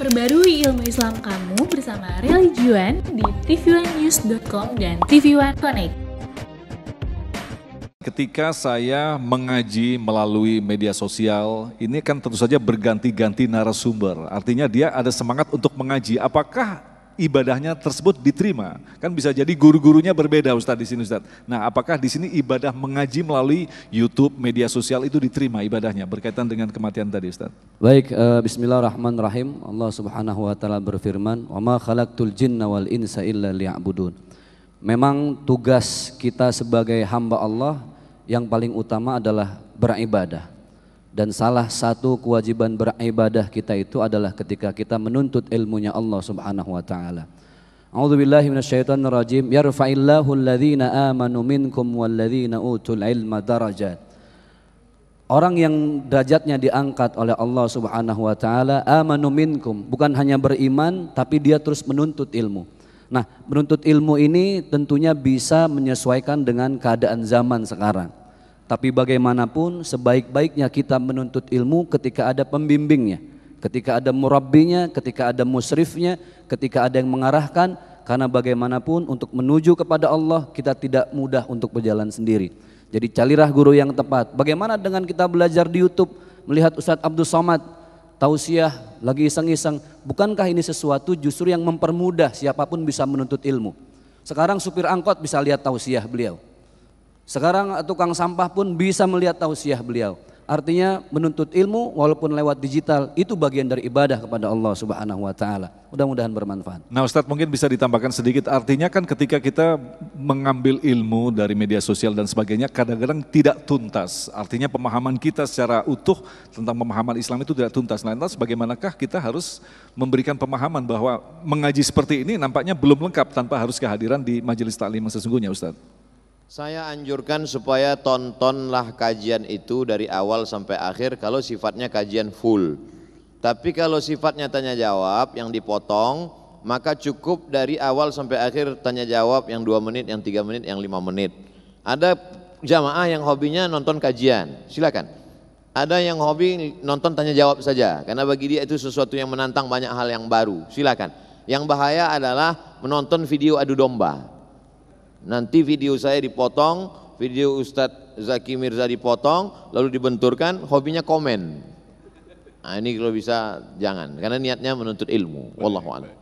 Perbarui ilmu Islam kamu bersama Religion di tv dan tv One Connect. Ketika saya mengaji melalui media sosial, ini kan tentu saja berganti-ganti narasumber. Artinya dia ada semangat untuk mengaji. Apakah ibadahnya tersebut diterima. Kan bisa jadi guru-gurunya berbeda Ustadz di sini Ustadz. Nah apakah di sini ibadah mengaji melalui YouTube, media sosial itu diterima ibadahnya berkaitan dengan kematian tadi Ustadz? Baik, uh, Bismillahirrahmanirrahim. Allah subhanahu wa ta'ala berfirman, khalaqtul jinna wal insa illa Memang tugas kita sebagai hamba Allah yang paling utama adalah beribadah dan salah satu kewajiban beribadah kita itu adalah ketika kita menuntut ilmunya Allah Subhanahu wa taala. A'udzu billahi minasyaitonir rajim. Yarfa'illahu alladhina amanu minkum walladhina utul ilma darajat. Orang yang derajatnya diangkat oleh Allah Subhanahu wa taala amanu minkum, bukan hanya beriman tapi dia terus menuntut ilmu. Nah, menuntut ilmu ini tentunya bisa menyesuaikan dengan keadaan zaman sekarang. Tapi bagaimanapun sebaik-baiknya kita menuntut ilmu ketika ada pembimbingnya, ketika ada murabbinya, ketika ada musrifnya, ketika ada yang mengarahkan karena bagaimanapun untuk menuju kepada Allah kita tidak mudah untuk berjalan sendiri. Jadi carilah guru yang tepat. Bagaimana dengan kita belajar di YouTube melihat Ustadz Abdul Somad tausiah lagi iseng-iseng, bukankah ini sesuatu justru yang mempermudah siapapun bisa menuntut ilmu? Sekarang supir angkot bisa lihat tausiah beliau sekarang eh, tukang sampah pun bisa melihat tausiah beliau. Artinya menuntut ilmu walaupun lewat digital itu bagian dari ibadah kepada Allah Subhanahu wa taala. Mudah-mudahan bermanfaat. Nah, Ustadz mungkin bisa ditambahkan sedikit artinya kan ketika kita mengambil ilmu dari media sosial dan sebagainya kadang-kadang tidak tuntas. Artinya pemahaman kita secara utuh tentang pemahaman Islam itu tidak tuntas. Nah, Lantas bagaimanakah kita harus memberikan pemahaman bahwa mengaji seperti ini nampaknya belum lengkap tanpa harus kehadiran di majelis taklim sesungguhnya, Ustadz? Saya anjurkan supaya tontonlah kajian itu dari awal sampai akhir kalau sifatnya kajian full. Tapi kalau sifatnya tanya jawab yang dipotong, maka cukup dari awal sampai akhir tanya jawab yang dua menit, yang tiga menit, yang lima menit. Ada jamaah yang hobinya nonton kajian, silakan. Ada yang hobi nonton tanya jawab saja, karena bagi dia itu sesuatu yang menantang banyak hal yang baru, silakan. Yang bahaya adalah menonton video adu domba Nanti video saya dipotong, video Ustadz Zaki Mirza dipotong, lalu dibenturkan, hobinya komen. Nah, ini kalau bisa jangan, karena niatnya menuntut ilmu. Wallahualam.